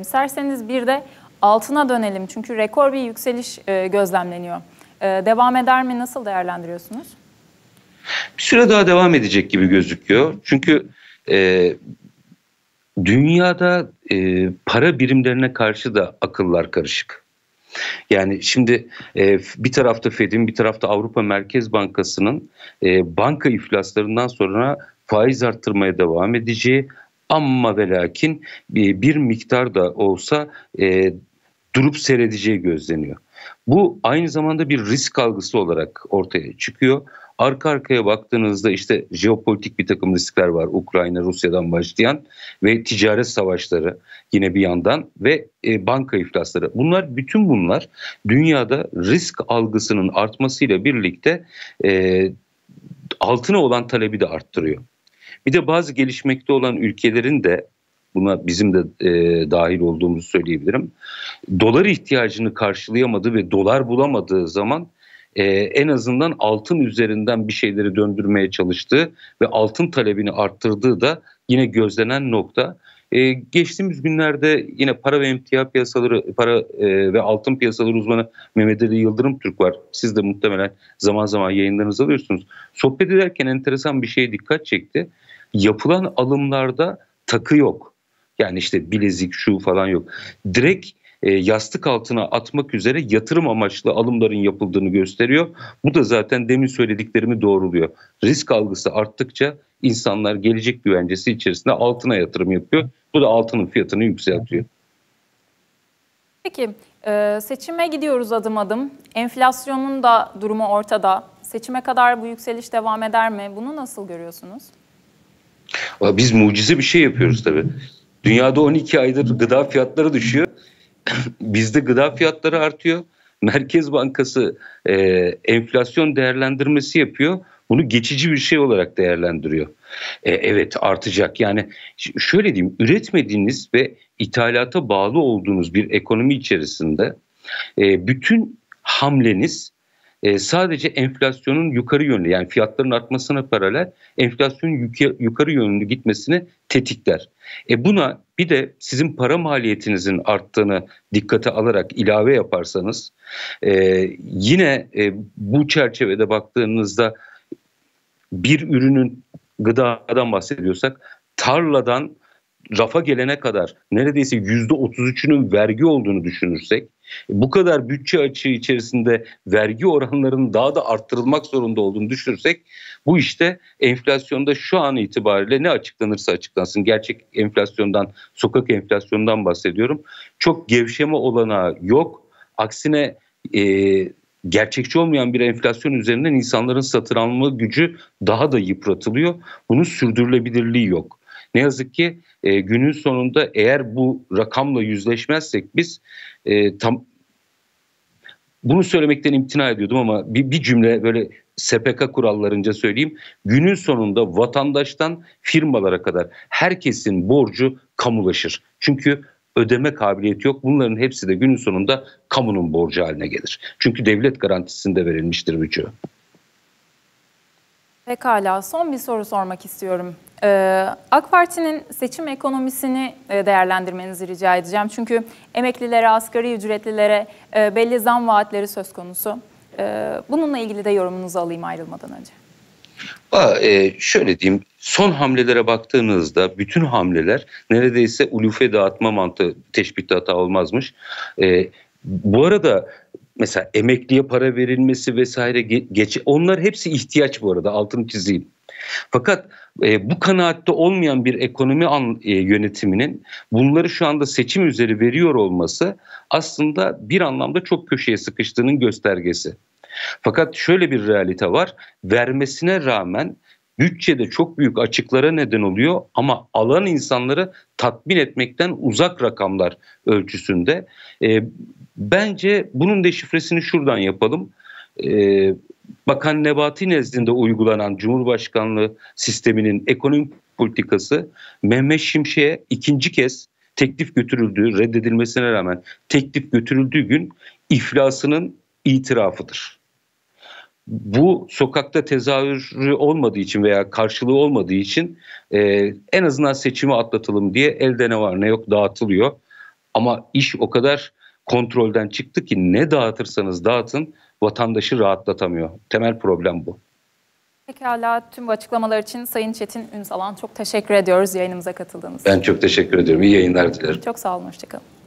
İsterseniz bir de altına dönelim çünkü rekor bir yükseliş e, gözlemleniyor. E, devam eder mi? Nasıl değerlendiriyorsunuz? Bir süre daha devam edecek gibi gözüküyor. Çünkü e, dünyada e, para birimlerine karşı da akıllar karışık. Yani şimdi e, bir tarafta Fed'in bir tarafta Avrupa Merkez Bankası'nın e, banka iflaslarından sonra faiz arttırmaya devam edeceği ama ve lakin bir miktar da olsa e, durup seyredeceği gözleniyor. Bu aynı zamanda bir risk algısı olarak ortaya çıkıyor. Arka arkaya baktığınızda işte jeopolitik bir takım riskler var. Ukrayna, Rusya'dan başlayan ve ticaret savaşları yine bir yandan ve e, banka iflasları. Bunlar bütün bunlar dünyada risk algısının artmasıyla birlikte e, altına olan talebi de arttırıyor. Bir de bazı gelişmekte olan ülkelerin de buna bizim de e, dahil olduğumuzu söyleyebilirim. Dolar ihtiyacını karşılayamadı ve dolar bulamadığı zaman e, en azından altın üzerinden bir şeyleri döndürmeye çalıştığı ve altın talebini arttırdığı da yine gözlenen nokta. E, geçtiğimiz günlerde yine para ve emtia piyasaları, para e, ve altın piyasaları uzmanı Mehmet Ali Yıldırım Türk var. Siz de muhtemelen zaman zaman yayınlarınızı alıyorsunuz. Sohbet ederken enteresan bir şey dikkat çekti yapılan alımlarda takı yok. Yani işte bilezik şu falan yok. Direkt e, yastık altına atmak üzere yatırım amaçlı alımların yapıldığını gösteriyor. Bu da zaten demin söylediklerimi doğruluyor. Risk algısı arttıkça insanlar gelecek güvencesi içerisinde altına yatırım yapıyor. Bu da altının fiyatını yükseltiyor. Peki e, seçime gidiyoruz adım adım. Enflasyonun da durumu ortada. Seçime kadar bu yükseliş devam eder mi? Bunu nasıl görüyorsunuz? biz mucize bir şey yapıyoruz tabii. Dünyada 12 aydır gıda fiyatları düşüyor. Bizde gıda fiyatları artıyor. Merkez Bankası e, enflasyon değerlendirmesi yapıyor. Bunu geçici bir şey olarak değerlendiriyor. E, evet artacak. Yani şöyle diyeyim üretmediğiniz ve ithalata bağlı olduğunuz bir ekonomi içerisinde e, bütün hamleniz e, sadece enflasyonun yukarı yönlü yani fiyatların artmasına paralel enflasyonun yukarı yönlü gitmesini tetikler. E buna bir de sizin para maliyetinizin arttığını dikkate alarak ilave yaparsanız e, yine e, bu çerçevede baktığınızda bir ürünün gıdadan bahsediyorsak tarladan rafa gelene kadar neredeyse yüzde %33'ünün vergi olduğunu düşünürsek bu kadar bütçe açığı içerisinde vergi oranlarının daha da arttırılmak zorunda olduğunu düşünürsek bu işte enflasyonda şu an itibariyle ne açıklanırsa açıklansın gerçek enflasyondan, sokak enflasyondan bahsediyorum. Çok gevşeme olanağı yok. Aksine e, gerçekçi olmayan bir enflasyon üzerinden insanların satın alma gücü daha da yıpratılıyor. Bunun sürdürülebilirliği yok. Ne yazık ki e, günün sonunda eğer bu rakamla yüzleşmezsek biz e, tam bunu söylemekten imtina ediyordum ama bir, bir cümle böyle SPK kurallarınca söyleyeyim. Günün sonunda vatandaştan firmalara kadar herkesin borcu kamulaşır. Çünkü ödeme kabiliyeti yok. Bunların hepsi de günün sonunda kamunun borcu haline gelir. Çünkü devlet garantisinde verilmiştir birçoğu. Pekala son bir soru sormak istiyorum. Ee, AK Parti'nin seçim ekonomisini e, değerlendirmenizi rica edeceğim. Çünkü emeklilere, asgari ücretlilere e, belli zam vaatleri söz konusu. E, bununla ilgili de yorumunuzu alayım ayrılmadan önce. Aa, e, şöyle diyeyim, son hamlelere baktığınızda bütün hamleler neredeyse ulufe dağıtma mantığı, teşbihte hata olmazmış. E, ee, bu arada mesela emekliye para verilmesi vesaire geç onlar hepsi ihtiyaç bu arada altını çizeyim. Fakat e, bu kanaatte olmayan bir ekonomi an, e, yönetiminin bunları şu anda seçim üzeri veriyor olması aslında bir anlamda çok köşeye sıkıştığının göstergesi. Fakat şöyle bir realite var. Vermesine rağmen bütçede çok büyük açıklara neden oluyor ama alan insanları tatmin etmekten uzak rakamlar ölçüsünde. E, bence bunun deşifresini şuradan yapalım. E, Bakan Nebati nezdinde uygulanan Cumhurbaşkanlığı sisteminin ekonomik politikası Mehmet Şimşek'e ikinci kez teklif götürüldüğü reddedilmesine rağmen teklif götürüldüğü gün iflasının itirafıdır bu sokakta tezahürü olmadığı için veya karşılığı olmadığı için e, en azından seçimi atlatalım diye elde ne var ne yok dağıtılıyor. Ama iş o kadar kontrolden çıktı ki ne dağıtırsanız dağıtın vatandaşı rahatlatamıyor. Temel problem bu. Pekala tüm bu açıklamalar için Sayın Çetin Ünsalan çok teşekkür ediyoruz yayınımıza katıldığınız için. Ben çok teşekkür ediyorum. İyi yayınlar dilerim. Çok sağ olun. Hoşçakalın.